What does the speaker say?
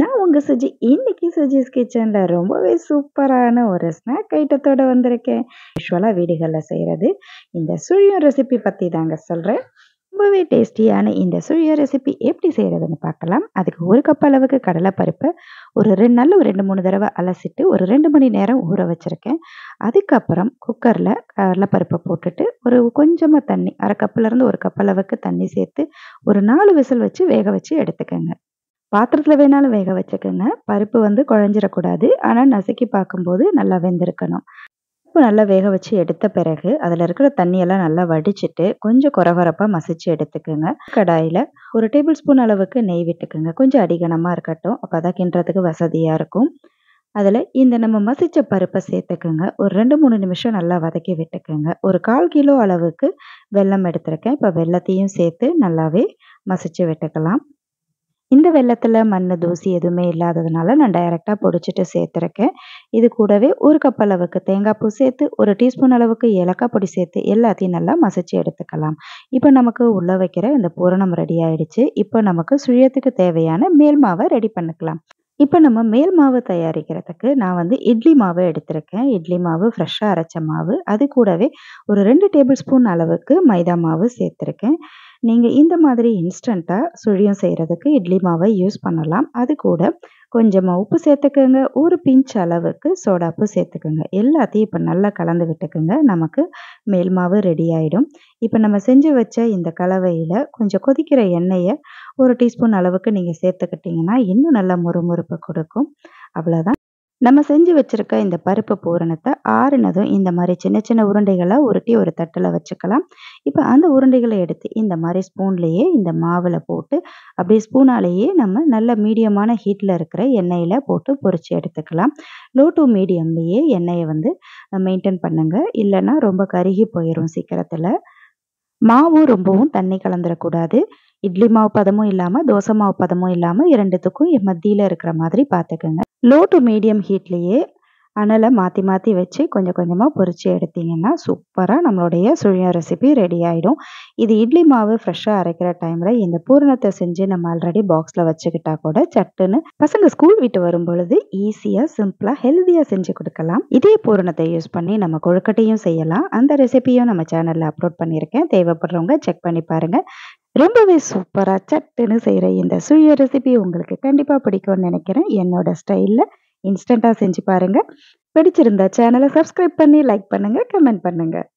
நான் உங்கள் சுஜி இன்றைக்கி சுஜிஸ் கிச்சனில் ரொம்பவே சூப்பரான ஒரு ஸ்நாக் ஐட்டத்தோடு வந்திருக்கேன் யூஸ்வலாக வீடுகளில் செய்கிறது இந்த சுழியம் ரெசிபி பற்றி தாங்க சொல்கிறேன் ரொம்பவே டேஸ்டியான இந்த சுழியம் ரெசிபி எப்படி செய்கிறதுன்னு பார்க்கலாம் அதுக்கு ஒரு கப் அளவுக்கு கடலைப்பருப்பை ஒரு ரெண்டு நாளில் ஒரு ரெண்டு மூணு தடவை அலசிட்டு ஒரு ரெண்டு மணி நேரம் ஊற வச்சுருக்கேன் அதுக்கப்புறம் குக்கரில் கடலைப்பருப்பை போட்டுட்டு ஒரு கொஞ்சமாக தண்ணி அரை கப்புலேருந்து ஒரு கப் அளவுக்கு தண்ணி சேர்த்து ஒரு நாலு விசில் வச்சு வேக வச்சு எடுத்துக்கோங்க பாத்திரத்தில் வேணாலும் வேக வச்சுக்கோங்க பருப்பு வந்து குழஞ்சிடக்கூடாது ஆனால் நசுக்கி பார்க்கும்போது நல்லா வெந்திருக்கணும் பருப்பு நல்லா வேக வச்சு எடுத்த பிறகு அதில் இருக்கிற தண்ணியெல்லாம் நல்லா வடிச்சிட்டு கொஞ்சம் குறகுறப்பாக மசிச்சு எடுத்துக்கோங்க கடாயில் ஒரு டேபிள் ஸ்பூன் அளவுக்கு நெய் விட்டுக்குங்க கொஞ்சம் அடிகனமாக இருக்கட்டும் அப்போ தான் கிண்டுறதுக்கு வசதியாக இருக்கும் அதில் இந்த நம்ம மசித்த பருப்பை சேர்த்துக்குங்க ஒரு ரெண்டு மூணு நிமிஷம் நல்லா வதக்கி விட்டுக்கோங்க ஒரு கால் கிலோ அளவுக்கு வெல்லம் எடுத்துருக்கேன் இப்போ வெள்ளத்தையும் சேர்த்து நல்லாவே மசித்து விட்டுக்கலாம் இந்த வெள்ளத்தில் மண் தூசி எதுவுமே இல்லாததுனால நான் டைரெக்டாக பொடிச்சிட்டு சேர்த்துருக்கேன் இது கூடவே ஒரு கப் அளவுக்கு தேங்காய் பூ சேர்த்து ஒரு டீஸ்பூன் அளவுக்கு ஏலக்காய் பொடி சேர்த்து எல்லாத்தையும் நல்லா மசிச்சு எடுத்துக்கலாம் இப்போ நமக்கு உள்ளே வைக்கிற இந்த பூரணம் ரெடி ஆயிடுச்சு இப்போ நமக்கு சுழியத்துக்கு தேவையான மேல் மாவை ரெடி பண்ணிக்கலாம் இப்போ நம்ம மேல் மாவு தயாரிக்கிறதுக்கு நான் வந்து இட்லி மாவு எடுத்திருக்கேன் இட்லி மாவு ஃப்ரெஷ்ஷாக அரைச்ச மாவு அது கூடவே ஒரு ரெண்டு டேபிள் ஸ்பூன் அளவுக்கு மைதா மாவு சேர்த்துருக்கேன் நீங்கள் இந்த மாதிரி இன்ஸ்டண்ட்டாக சுழியம் செய்கிறதுக்கு இட்லி மாவை யூஸ் பண்ணலாம் அது கூட கொஞ்சமாக உப்பு சேர்த்துக்கோங்க ஒரு பிஞ்ச் அளவுக்கு சோடாப்பு சேர்த்துக்கோங்க எல்லாத்தையும் இப்போ நல்லா கலந்து விட்டுக்குங்க நமக்கு மேல் மாவு ரெடி ஆகிடும் இப்போ நம்ம செஞ்சு வச்ச இந்த கலவையில் கொஞ்சம் கொதிக்கிற எண்ணெயை ஒரு டீஸ்பூன் அளவுக்கு நீங்கள் சேர்த்துக்கிட்டிங்கன்னா இன்னும் நல்லா முறுமுறுப்பு கொடுக்கும் அவ்வளோதான் நம்ம செஞ்சு வச்சுருக்க இந்த பருப்பு பூரணத்தை ஆறுனதும் இந்த மாதிரி சின்ன சின்ன உருண்டைகளை உருட்டி ஒரு தட்டில் வச்சுக்கலாம் இப்போ அந்த உருண்டைகளை எடுத்து இந்த மாதிரி ஸ்பூன்லேயே இந்த மாவில் போட்டு அப்படியே ஸ்பூனாலேயே நம்ம நல்ல மீடியமான ஹீட்டில் இருக்கிற எண்ணெயில் போட்டு பொறிச்சு எடுத்துக்கலாம் லோ டு மீடியம்லேயே எண்ணெயை வந்து மெயின்டைன் பண்ணுங்கள் இல்லைன்னா ரொம்ப கருகி போயிடும் சீக்கிரத்தில் மாவும் ரொம்பவும் தண்ணி கலந்துடக்கூடாது இட்லி மாவு பதமும் இல்லாமல் தோசை மாவு பதமும் இல்லாமல் இரண்டுத்துக்கும் மத்தியில் இருக்கிற மாதிரி பார்த்துக்கோங்க லோ டு மீடியம் ஹீட்லேயே அனலை மாற்றி மாற்றி வச்சு கொஞ்சம் கொஞ்சமாக பொறிச்சு எடுத்தீங்கன்னா சூப்பராக நம்மளுடைய சுழியம் ரெசிபி ரெடி ஆகிடும் இது இட்லி மாவு ஃப்ரெஷ்ஷாக அரைக்கிற டைமில் இந்த பூரணத்தை செஞ்சு நம்ம ஆல்ரெடி பாக்ஸில் வச்சுக்கிட்டா கூட சட்டுன்னு பசங்க ஸ்கூல் விட்டு வரும் பொழுது ஈஸியாக சிம்பிளாக ஹெல்த்தியாக செஞ்சு கொடுக்கலாம் இதே பூரணத்தை யூஸ் பண்ணி நம்ம கொழுக்கட்டையும் செய்யலாம் அந்த ரெசிபியும் நம்ம சேனலில் அப்லோட் பண்ணியிருக்கேன் தேவைப்படுறவங்க செக் பண்ணி பாருங்கள் ரொம்பவே சூப்பராக சட்டுன்னு செய்கிற இந்த சுய ரெசிபி உங்களுக்கு கண்டிப்பாக பிடிக்கும்னு நினைக்கிறேன் என்னோட ஸ்டைலில் இன்ஸ்டண்ட்டாக செஞ்சு பாருங்கள் பிடிச்சிருந்தா சேனலை சப்ஸ்கிரைப் பண்ணி லைக் பண்ணுங்கள் கமெண்ட் பண்ணுங்கள்